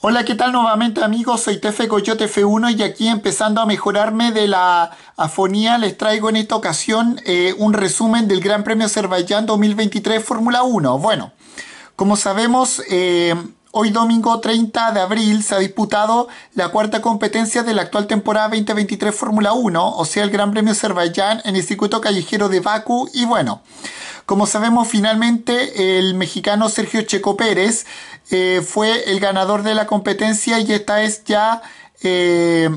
Hola, ¿qué tal nuevamente amigos? Soy Tefe Coyote F1 y aquí empezando a mejorarme de la afonía les traigo en esta ocasión eh, un resumen del Gran Premio Azerbaiyán 2023 Fórmula 1. Bueno, como sabemos, eh, Hoy domingo 30 de abril se ha disputado la cuarta competencia de la actual temporada 2023 Fórmula 1, o sea el Gran Premio Azerbaiyán en el circuito callejero de Baku y bueno, como sabemos finalmente el mexicano Sergio Checo Pérez eh, fue el ganador de la competencia y esta es ya... Eh,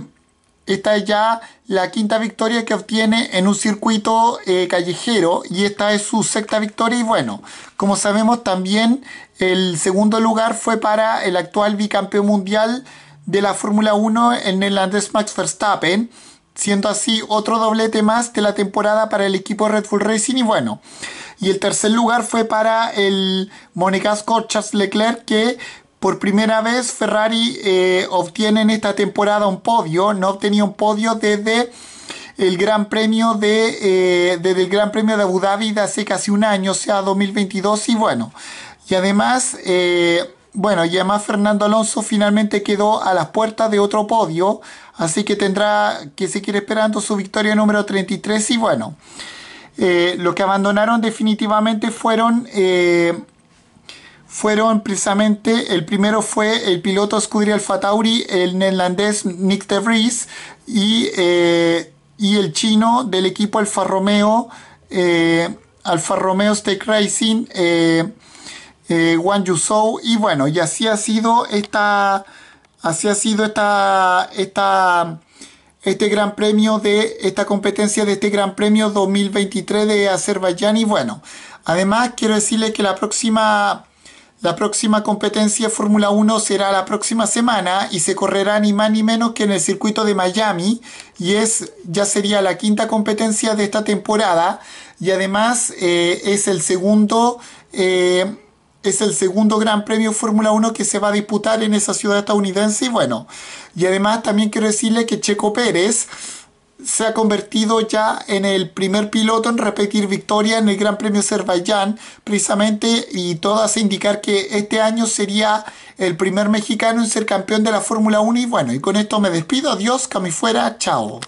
esta es ya la quinta victoria que obtiene en un circuito eh, callejero y esta es su sexta victoria y bueno, como sabemos también el segundo lugar fue para el actual bicampeón mundial de la Fórmula 1, en el neerlandés Max Verstappen, siendo así otro doblete más de la temporada para el equipo Red Bull Racing y bueno, y el tercer lugar fue para el monegasco Charles Leclerc que por primera vez Ferrari eh, obtiene en esta temporada un podio, no obtenía un podio desde el Gran Premio de eh, desde el Gran Premio de Abu Dhabi de hace casi un año, o sea 2022 y bueno y además eh, bueno y además Fernando Alonso finalmente quedó a las puertas de otro podio, así que tendrá que seguir esperando su victoria número 33 y bueno eh, que abandonaron definitivamente fueron fueron precisamente, el primero fue el piloto Scuderia Alfa el neerlandés Nick de Vries eh, y, el chino del equipo Alfa Romeo, eh, Alfa Romeo Stake Racing, eh, eh Wang y bueno, y así ha sido esta, así ha sido esta, esta, este gran premio de esta competencia de este gran premio 2023 de Azerbaiyán y bueno, además quiero decirle que la próxima la próxima competencia Fórmula 1 será la próxima semana y se correrá ni más ni menos que en el circuito de Miami y es ya sería la quinta competencia de esta temporada y además eh, es el segundo eh, es el segundo Gran Premio Fórmula 1 que se va a disputar en esa ciudad estadounidense y bueno y además también quiero decirle que Checo Pérez se ha convertido ya en el primer piloto en repetir victoria en el Gran Premio Azerbaiyán, precisamente, y todo hace indicar que este año sería el primer mexicano en ser campeón de la Fórmula 1. Y bueno, y con esto me despido, adiós, Cami fuera, chao.